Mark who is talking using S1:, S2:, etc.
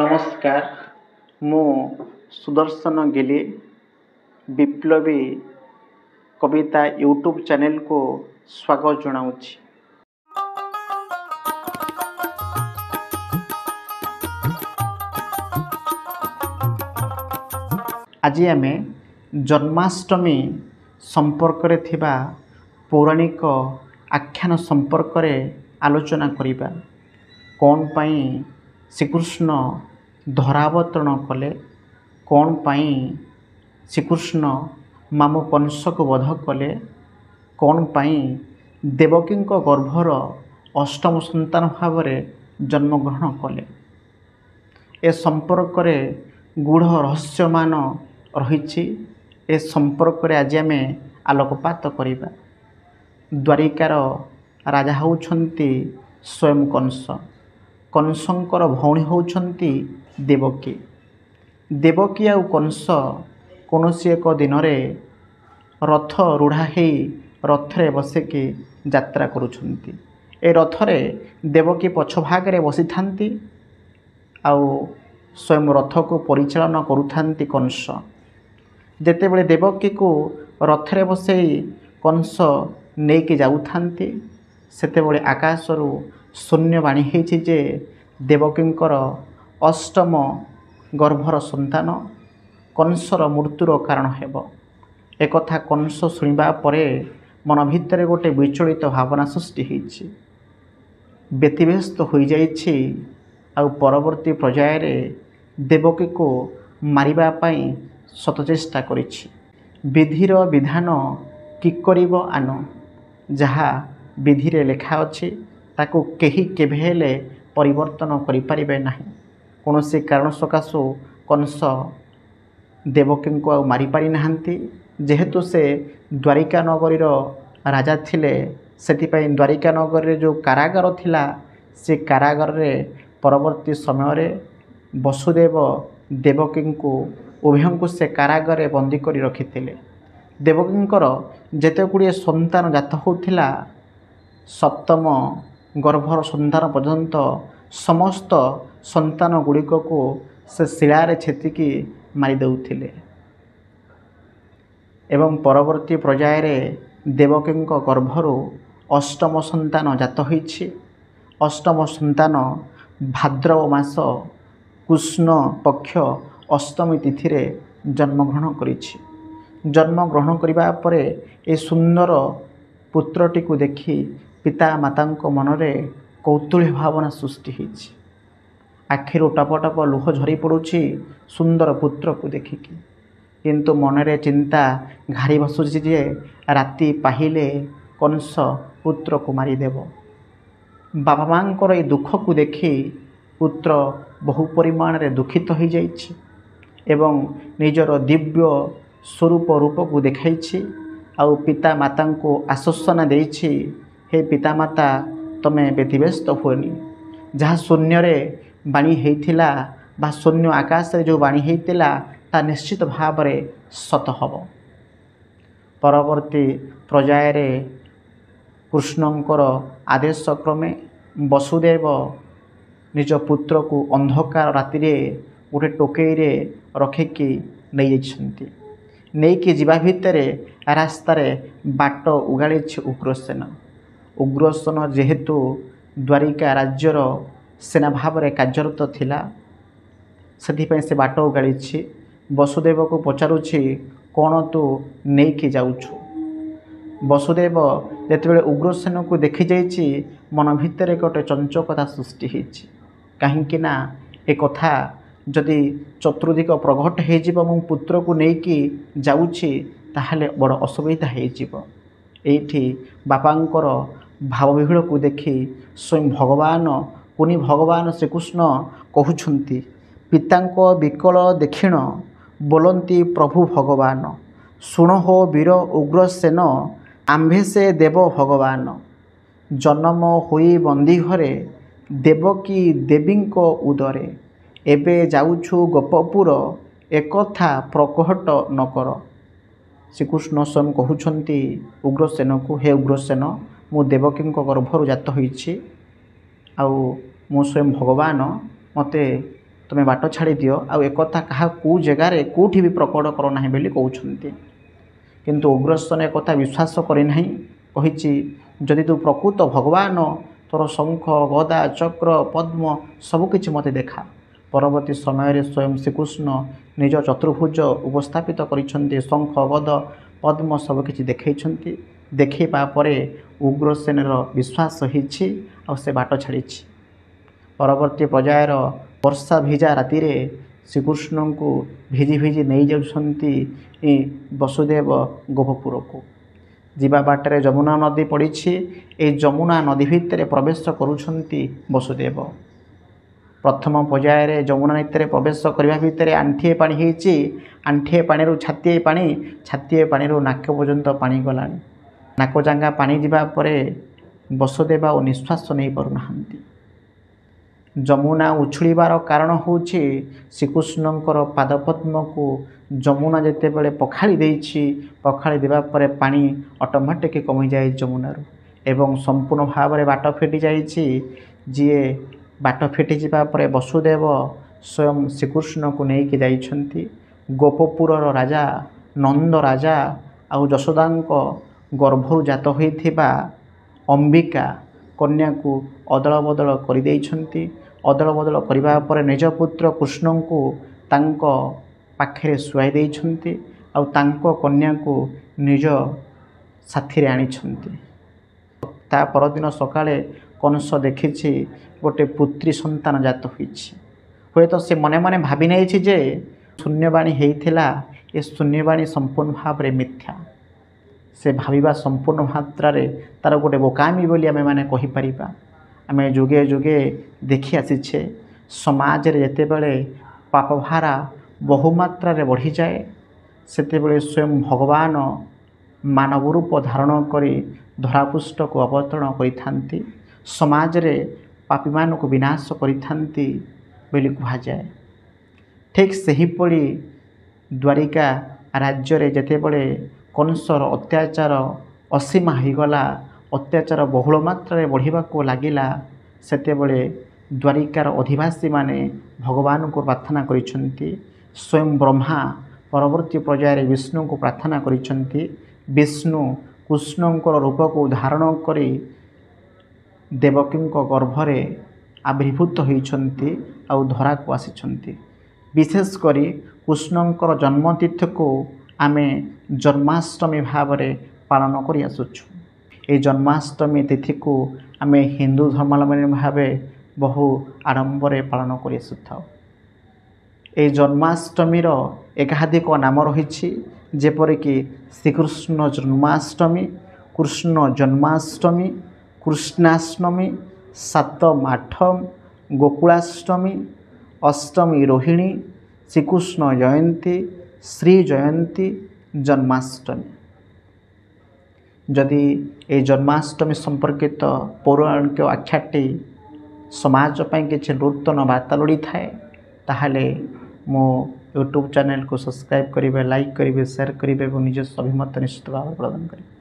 S1: ନମସ୍କାର ମୁଁ ସୁଦର୍ଶନ ଗିଲି ବିପ୍ଲବୀ କବିତା ୟୁଟ୍ୟୁବ୍ ଚ୍ୟାନେଲକୁ ସ୍ୱାଗତ ଜଣାଉଛି ଆଜି ଆମେ ଜନ୍ମାଷ୍ଟମୀ ସମ୍ପର୍କରେ ଥିବା ପୌରାଣିକ ଆଖ୍ୟାନ ସମ୍ପର୍କରେ ଆଲୋଚନା କରିବା କ'ଣ ପାଇଁ ଶ୍ରୀକୃଷ୍ଣ ଧରାବତରଣ କଲେ କ'ଣ ପାଇଁ ଶ୍ରୀକୃଷ୍ଣ ମାମୁଁ କଂସକୁ ବଧ କଲେ କ'ଣ ପାଇଁ ଦେବକୀଙ୍କ ଗର୍ଭର ଅଷ୍ଟମ ସନ୍ତାନ ଭାବରେ ଜନ୍ମଗ୍ରହଣ କଲେ ଏ ସମ୍ପର୍କରେ ଗୁଢ଼ ରହସ୍ୟମାନ ରହିଛି ଏ ସମ୍ପର୍କରେ ଆଜି ଆମେ ଆଲୋକପାତ କରିବା ଦ୍ୱାରିକାର ରାଜା ହେଉଛନ୍ତି ସ୍ୱୟଂ କଂସ କଂସଙ୍କର ଭଉଣୀ ହେଉଛନ୍ତି ଦେବକୀ ଦେବକୀ ଆଉ କଂସ କୌଣସି ଏକ ଦିନରେ ରଥ ରୂଢ଼ା ହୋଇ ରଥରେ ବସିକି ଯାତ୍ରା କରୁଛନ୍ତି ଏ ରଥରେ ଦେବକୀ ପଛ ଭାଗରେ ବସିଥାନ୍ତି ଆଉ ସ୍ୱୟଂ ରଥକୁ ପରିଚାଳନା କରୁଥାନ୍ତି କଂସ ଯେତେବେଳେ ଦେବକୀକୁ ରଥରେ ବସେଇ କଂସ ନେଇକି ଯାଉଥାନ୍ତି ସେତେବେଳେ ଆକାଶରୁ ଶୂନ୍ୟବାଣୀ ହେଇଛି ଯେ ଦେବକୀଙ୍କର ଅଷ୍ଟମ ଗର୍ଭର ସନ୍ତାନ କଂସର ମୃତ୍ୟୁର କାରଣ ହେବ ଏକଥା କଂସ ଶୁଣିବା ପରେ ମନ ଭିତରେ ଗୋଟେ ବିଚଳିତ ଭାବନା ସୃଷ୍ଟି ହେଇଛି ବ୍ୟତିବ୍ୟସ୍ତ ହୋଇଯାଇଛି ଆଉ ପରବର୍ତ୍ତୀ ପର୍ଯ୍ୟାୟରେ ଦେବକୀକୁ ମାରିବା ପାଇଁ ଶତଚେଷ୍ଟା କରିଛି ବିଧିର ବିଧାନ କି କରିବ ଆନ ଯାହା ବିଧିରେ ଲେଖା ଅଛି ତାକୁ କେହି କେବେ ହେଲେ ପରିବର୍ତ୍ତନ କରିପାରିବେ ନାହିଁ କୌଣସି କାରଣ ସକାଶୁ କଂସ ଦେବକୀଙ୍କୁ ଆଉ ମାରିପାରି ନାହାନ୍ତି ଯେହେତୁ ସେ ଦ୍ୱାରିକା ନଗରୀର ରାଜା ଥିଲେ ସେଥିପାଇଁ ଦ୍ୱାରିକା ନଗରୀରେ ଯେଉଁ କାରାଗାର ଥିଲା ସେ କାରାଗାରରେ ପରବର୍ତ୍ତୀ ସମୟରେ ବସୁଦେବ ଦେବକୀଙ୍କୁ ଉଭୟଙ୍କୁ ସେ କାରାଗାରରେ ବନ୍ଦୀ କରି ରଖିଥିଲେ ଦେବକୀଙ୍କର ଯେତେ ଗୁଡ଼ିଏ ସନ୍ତାନ ଜାତ ହେଉଥିଲା ସପ୍ତମ ଗର୍ଭର ସନ୍ଧାନ ପର୍ଯ୍ୟନ୍ତ ସମସ୍ତ ସନ୍ତାନ ଗୁଡ଼ିକକୁ ସେ ଶିଳାରେ ଛେତିକି ମାରିଦେଉଥିଲେ ଏବଂ ପରବର୍ତ୍ତୀ ପର୍ଯ୍ୟାୟରେ ଦେବକୀଙ୍କ ଗର୍ଭରୁ ଅଷ୍ଟମ ସନ୍ତାନ ଜାତ ହୋଇଛି ଅଷ୍ଟମ ସନ୍ତାନ ଭାଦ୍ରବ ମାସ କୃଷ୍ଣ ପକ୍ଷ ଅଷ୍ଟମୀ ତିଥିରେ ଜନ୍ମଗ୍ରହଣ କରିଛି ଜନ୍ମଗ୍ରହଣ କରିବା ପରେ ଏ ସୁନ୍ଦର ପୁତ୍ରଟିକୁ ଦେଖି ପିତାମାତାଙ୍କ ମନରେ କୌତୁହଳ ଭାବନା ସୃଷ୍ଟି ହେଇଛି ଆଖିରୁ ଟପଟପ ଲୁହ ଝରି ପଡ଼ୁଛି ସୁନ୍ଦର ପୁତ୍ରକୁ ଦେଖିକି କିନ୍ତୁ ମନରେ ଚିନ୍ତା ଘାରି ବସୁଛି ଯେ ରାତି ପାହିଲେ କଂସ ପୁତ୍ରକୁ ମାରିଦେବ ବାପା ମାଆଙ୍କର ଏ ଦୁଃଖକୁ ଦେଖି ପୁତ୍ର ବହୁ ପରିମାଣରେ ଦୁଃଖିତ ହୋଇଯାଇଛି ଏବଂ ନିଜର ଦିବ୍ୟ ସ୍ୱରୂପ ରୂପକୁ ଦେଖାଇଛି ଆଉ ପିତାମାତାଙ୍କୁ ଆଶ୍ୱାସନା ଦେଇଛି ହେ ପିତାମାତା ତମେ ବ୍ୟତିବ୍ୟସ୍ତ ହୁଅନି ଯାହା ଶୂନ୍ୟରେ ବାଣୀ ହେଇଥିଲା ବା ଶୂନ୍ୟ ଆକାଶରେ ଯେଉଁ ବାଣୀ ହେଇଥିଲା ତାହା ନିଶ୍ଚିତ ଭାବରେ ସତ ହେବ ପରବର୍ତ୍ତୀ ପର୍ଯ୍ୟାୟରେ କୃଷ୍ଣଙ୍କର ଆଦେଶ କ୍ରମେ ବସୁଦେବ ନିଜ ପୁତ୍ରକୁ ଅନ୍ଧକାର ରାତିରେ ଗୋଟେ ଟୋକେଇରେ ରଖିକି ନେଇଯାଇଛନ୍ତି ନେଇକି ଯିବା ଭିତରେ ରାସ୍ତାରେ ବାଟ ଉଗାଳିଛି ଉଗ୍ରସେନା ଉଗ୍ରସେନ ଯେହେତୁ ଦ୍ୱାରିକା ରାଜ୍ୟର ସେନା ଭାବରେ କାର୍ଯ୍ୟରତ ଥିଲା ସେଥିପାଇଁ ସେ ବାଟ ଓଗାଳିଛି ବସୁଦେବକୁ ପଚାରୁଛି କ'ଣ ତୁ ନେଇକି ଯାଉଛୁ ବସୁଦେବ ଯେତେବେଳେ ଉଗ୍ରସେନକୁ ଦେଖିଯାଇଛି ମନ ଭିତରେ ଗୋଟେ ଚଞ୍ଚକତା ସୃଷ୍ଟି ହେଇଛି କାହିଁକି ନା ଏ କଥା ଯଦି ଚତୁର୍ଦିକ ପ୍ରଘଟ ହେଇଯିବ ମୁଁ ପୁତ୍ରକୁ ନେଇକି ଯାଉଛି ତାହେଲେ ବଡ଼ ଅସୁବିଧା ହେଇଯିବ ଏଇଠି ବାପାଙ୍କର ଭାବବିହୀଳକୁ ଦେଖି ସ୍ୱୟଂ ଭଗବାନ କୁନି ଭଗବାନ ଶ୍ରୀକୃଷ୍ଣ କହୁଛନ୍ତି ପିତାଙ୍କ ବିକଳ ଦକ୍ଷିଣ ବୋଲନ୍ତି ପ୍ରଭୁ ଭଗବାନ ଶୁଣ ହୋ ବୀର ଉଗ୍ରସେନ ଆମ୍ଭେ ସେ ଦେବ ଭଗବାନ ଜନ୍ମ ହୋଇ ବନ୍ଦୀ ଘରେ ଦେବକୀ ଦେବୀଙ୍କ ଉଦରେ ଏବେ ଯାଉଛୁ ଗୋପପୁର ଏକଥା ପ୍ରକଟ ନକର ଶ୍ରୀକୃଷ୍ଣ ସ୍ୱୟଂ କହୁଛନ୍ତି ଉଗ୍ରସେନକୁ ହେ ଉଗ୍ରସେନ ମୁଁ ଦେବକୀଙ୍କ ଗର୍ଭରୁ ଜାତ ହୋଇଛି ଆଉ ମୁଁ ସ୍ୱୟଂ ଭଗବାନ ମୋତେ ତୁମେ ବାଟ ଛାଡ଼ି ଦିଅ ଆଉ ଏକଥା କାହା କେଉଁ ଜାଗାରେ କେଉଁଠି ବି ପ୍ରକଟ କର ନାହିଁ ବୋଲି କହୁଛନ୍ତି କିନ୍ତୁ ଉଗ୍ରସେନ ଏକଥା ବିଶ୍ୱାସ କରିନାହିଁ କହିଛି ଯଦି ତୁ ପ୍ରକୃତ ଭଗବାନ ତୋର ଶଙ୍ଖ ଗଦା ଚକ୍ର ପଦ୍ମ ସବୁକିଛି ମୋତେ ଦେଖା ପରବର୍ତ୍ତୀ ସମୟରେ ସ୍ୱୟଂ ଶ୍ରୀକୃଷ୍ଣ ନିଜ ଚତୁର୍ଭୁଜ ଉପସ୍ଥାପିତ କରିଛନ୍ତି ଶଙ୍ଖ ଗଦ ପଦ୍ମ ସବୁକିଛି ଦେଖାଇଛନ୍ତି ଦେଖାଇବା ପରେ ଉଗ୍ରସେନର ବିଶ୍ୱାସ ହେଇଛି ଆଉ ସେ ବାଟ ଛାଡ଼ିଛି ପରବର୍ତ୍ତୀ ପର୍ଯ୍ୟାୟର ବର୍ଷା ଭିଜା ରାତିରେ ଶ୍ରୀକୃଷ୍ଣଙ୍କୁ ଭିଜି ଭିଜି ନେଇଯାଉଛନ୍ତି ବସୁଦେବ ଗୋପପୁରକୁ ଯିବା ବାଟରେ ଯମୁନା ନଦୀ ପଡ଼ିଛି ଏହି ଯମୁନା ନଦୀ ଭିତରେ ପ୍ରବେଶ କରୁଛନ୍ତି ବସୁଦେବ ପ୍ରଥମ ପର୍ଯ୍ୟାୟରେ ଯମୁନା ନୀତିରେ ପ୍ରବେଶ କରିବା ଭିତରେ ଆଣ୍ଠିଏ ପାଣି ହୋଇଛି ଆଣ୍ଠିଏ ପାଣିରୁ ଛାତିଏ ପାଣି ଛାତିଏ ପାଣିରୁ ନାକ ପର୍ଯ୍ୟନ୍ତ ପାଣି ଗଲାଣି ନାକ ନାକଜାଙ୍ଗା ପାଣି ଯିବା ପରେ ବସଦେବ ଆଉ ନିଶ୍ୱାସ ନେଇପାରୁନାହାନ୍ତି ଯମୁନା ଉଛୁଳିବାର କାରଣ ହେଉଛି ଶ୍ରୀକୃଷ୍ଣଙ୍କର ପାଦପଦ୍ମକୁ ଯମୁନା ଯେତେବେଳେ ପଖାଳି ଦେଇଛି ପଖାଳି ଦେବା ପରେ ପାଣି ଅଟୋମେଟିକ୍ କମିଯାଏ ଯମୁନାରୁ ଏବଂ ସମ୍ପୂର୍ଣ୍ଣ ଭାବରେ ବାଟ ଫିଟି ଯାଇଛି ଯିଏ ବାଟ ଫିଟିଯିବା ପରେ ବସୁଦେବ ସ୍ୱୟଂ ଶ୍ରୀକୃଷ୍ଣଙ୍କୁ ନେଇକି ଯାଇଛନ୍ତି ଗୋପପୁରର ରାଜା ନନ୍ଦ ରାଜା ଆଉ ଯଶୋଦାଙ୍କ ଗର୍ଭରୁ ଜାତ ହୋଇଥିବା ଅମ୍ବିକା କନ୍ୟାକୁ ଅଦଳ ବଦଳ କରିଦେଇଛନ୍ତି ଅଦଳ ବଦଳ କରିବା ପରେ ନିଜ ପୁତ୍ର କୃଷ୍ଣଙ୍କୁ ତାଙ୍କ ପାଖରେ ଶୁଆଇ ଦେଇଛନ୍ତି ଆଉ ତାଙ୍କ କନ୍ୟାକୁ ନିଜ ସାଥିରେ ଆଣିଛନ୍ତି ତା ପରଦିନ ସକାଳେ କଂସ ଦେଖିଛି ଗୋଟେ ପୁତ୍ରୀ ସନ୍ତାନ ଜାତ ହୋଇଛି ହୁଏତ ସେ ମନେ ମନେ ଭାବି ନେଇଛି ଯେ ଶୂନ୍ୟବାଣୀ ହେଇଥିଲା ଏ ଶୂନ୍ୟବାଣୀ ସମ୍ପୂର୍ଣ୍ଣ ଭାବରେ ମିଥ୍ୟା ସେ ଭାବିବା ସମ୍ପୂର୍ଣ୍ଣ ମାତ୍ରାରେ ତା'ର ଗୋଟେ ବୋକାମି ବୋଲି ଆମେମାନେ କହିପାରିବା ଆମେ ଯୁଗେ ଯୁଗେ ଦେଖି ଆସିଛେ ସମାଜରେ ଯେତେବେଳେ ପାପଭାରା ବହୁମାତ୍ରାରେ ବଢ଼ିଯାଏ ସେତେବେଳେ ସ୍ୱୟଂ ଭଗବାନ ମାନବ ରୂପ ଧାରଣ କରି ଧରାପୃଷ୍ଠକୁ ଅବତରଣ କରିଥାନ୍ତି ସମାଜରେ ପାପୀମାନଙ୍କୁ ବିନାଶ କରିଥାନ୍ତି ବୋଲି କୁହାଯାଏ ଠିକ୍ ସେହିପରି ଦ୍ୱାରିକା ରାଜ୍ୟରେ ଯେତେବେଳେ କଂସର ଅତ୍ୟାଚାର ଅସୀମା ହୋଇଗଲା ଅତ୍ୟାଚାର ବହୁଳ ମାତ୍ରାରେ ବଢ଼ିବାକୁ ଲାଗିଲା ସେତେବେଳେ ଦ୍ୱାରିକାର ଅଧିବାସୀମାନେ ଭଗବାନଙ୍କୁ ପ୍ରାର୍ଥନା କରିଛନ୍ତି ସ୍ୱୟଂ ବ୍ରହ୍ମା ପରବର୍ତ୍ତୀ ପର୍ଯ୍ୟାୟରେ ବିଷ୍ଣୁଙ୍କୁ ପ୍ରାର୍ଥନା କରିଛନ୍ତି ବିଷ୍ଣୁ କୃଷ୍ଣଙ୍କର ରୂପକୁ ଧାରଣ କରି ଦେବକୀଙ୍କ ଗର୍ଭରେ ଆବିର୍ଭୂତ ହୋଇଛନ୍ତି ଆଉ ଧରାକୁ ଆସିଛନ୍ତି ବିଶେଷ କରି କୃଷ୍ଣଙ୍କର ଜନ୍ମତିଥିକୁ ଆମେ ଜନ୍ମାଷ୍ଟମୀ ଭାବରେ ପାଳନ କରିଆସୁଛୁ ଏହି ଜନ୍ମାଷ୍ଟମୀ ତିଥିକୁ ଆମେ ହିନ୍ଦୁ ଧର୍ମାବଲମ୍ବୀ ଭାବେ ବହୁ ଆଡ଼ମ୍ବରେ ପାଳନ କରିଆସୁଥାଉ ଏହି ଜନ୍ମାଷ୍ଟମୀର ଏକାଧିକ ନାମ ରହିଛି ଯେପରିକି ଶ୍ରୀକୃଷ୍ଣ ଜନ୍ମାଷ୍ଟମୀ କୃଷ୍ଣ ଜନ୍ମାଷ୍ଟମୀ কৃষ্ণাষ্টমী সাতম আঠম গোকুলাষ্টমী অষ্টমী রোহিণী শ্রীকৃষ্ণ জয়ন্তী শ্রী জয়ন্তী জন্মাষ্টমী যদি এই জন্মাষ্টমী সম্পর্কিত পৌরাণিক আখ্যাটি সমাজ পাই কিছু নূতন বার্তা লোড়ি থাকে তাহলে মো ୟୁଟ୍ୟୁବ୍ ଚ୍ୟାନେଲ୍କୁ ସବସ୍କ୍ରାଇବ୍ କରିବେ ଲାଇକ୍ କରିବେ ସେୟାର୍ କରିବେ ଏବଂ ନିଜ ଅଭିମତ ନିଶ୍ଚିତ ଭାବରେ ପ୍ରଦାନ କରିବେ